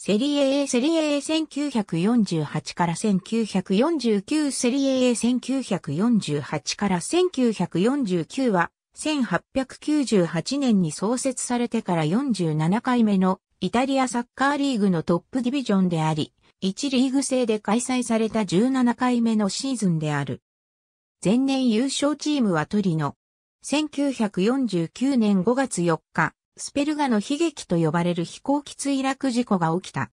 セリエ A セリエ A1948 から1949セリエ A1948 から1949は1898年に創設されてから47回目のイタリアサッカーリーグのトップディビジョンであり、1リーグ制で開催された17回目のシーズンである。前年優勝チームはトリノ。1949年5月4日、スペルガの悲劇と呼ばれる飛行機墜落事故が起きた。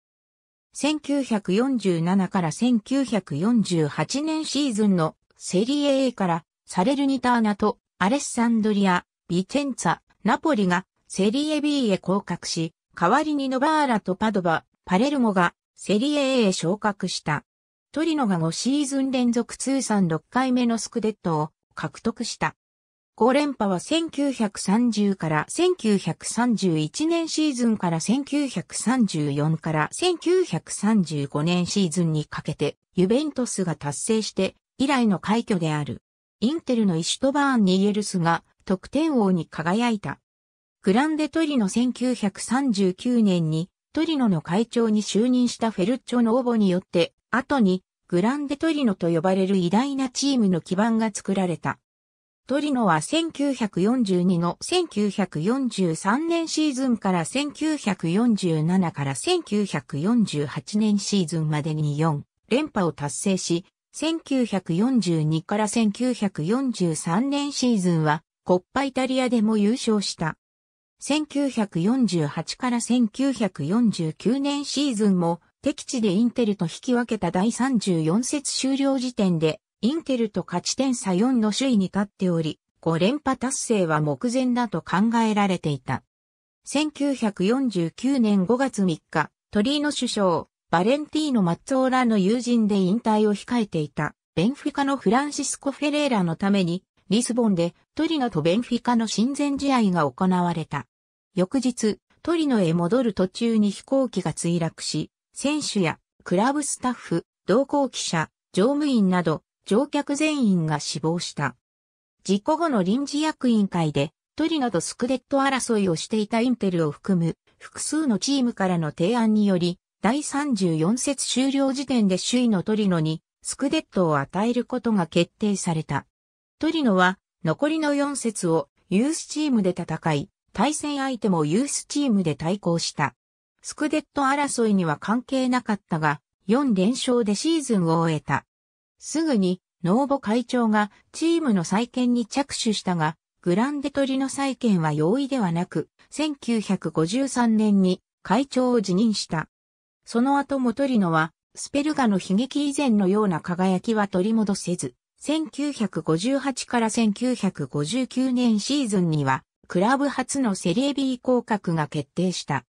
1947から1948年シーズンのセリエ A からサレルニターナとアレッサンドリア、ビチェンツァ、ナポリがセリエ B へ降格し、代わりにノバーラとパドバ、パレルモがセリエ A へ昇格した。トリノが5シーズン連続通算6回目のスクデットを獲得した。5連覇は1930から1931年シーズンから1934から1935年シーズンにかけてユベントスが達成して以来の快挙である。インテルのイシュトバーン・ニエルスが得点王に輝いた。グランデトリノ1939年にトリノの会長に就任したフェルッチョの応募によって後にグランデトリノと呼ばれる偉大なチームの基盤が作られた。トリノは1942の1943年シーズンから1947から1948年シーズンまでに4連覇を達成し、1942から1943年シーズンはコッパイタリアでも優勝した。1948から1949年シーズンも敵地でインテルと引き分けた第34節終了時点でインテルと勝ち点差4の首位に立っており、5連覇達成は目前だと考えられていた。1949年5月3日、鳥居の首相、バレンティーノ・マッツォーラの友人で引退を控えていた、ベンフィカのフランシスコ・フェレーラのために、リスボンでトリノとベンフィカの親善試合が行われた。翌日、トリノへ戻る途中に飛行機が墜落し、選手やクラブスタッフ、同行記者、乗務員など乗客全員が死亡した。事故後の臨時役員会で、トリノとスクレット争いをしていたインテルを含む複数のチームからの提案により、第34節終了時点で首位のトリノにスクデットを与えることが決定された。トリノは残りの4節をユースチームで戦い、対戦相手もユースチームで対抗した。スクデット争いには関係なかったが、4連勝でシーズンを終えた。すぐに、ノーボ会長がチームの再建に着手したが、グランデトリの再建は容易ではなく、1953年に会長を辞任した。その後もトリノは、スペルガの悲劇以前のような輝きは取り戻せず、1958から1959年シーズンには、クラブ初のセリエ B 降格が決定した。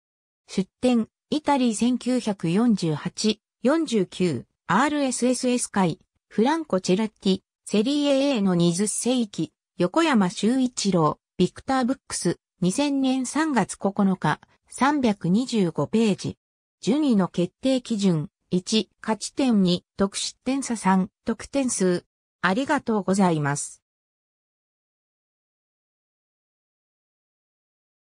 出展、イタリー1948、49、RSSS 会、フランコ・チェラッティ、セリエ A の20世紀、横山修一郎、ビクター・ブックス、2000年3月9日、325ページ。順位の決定基準、1、勝ち点2、得失点差3、得点数。ありがとうございます。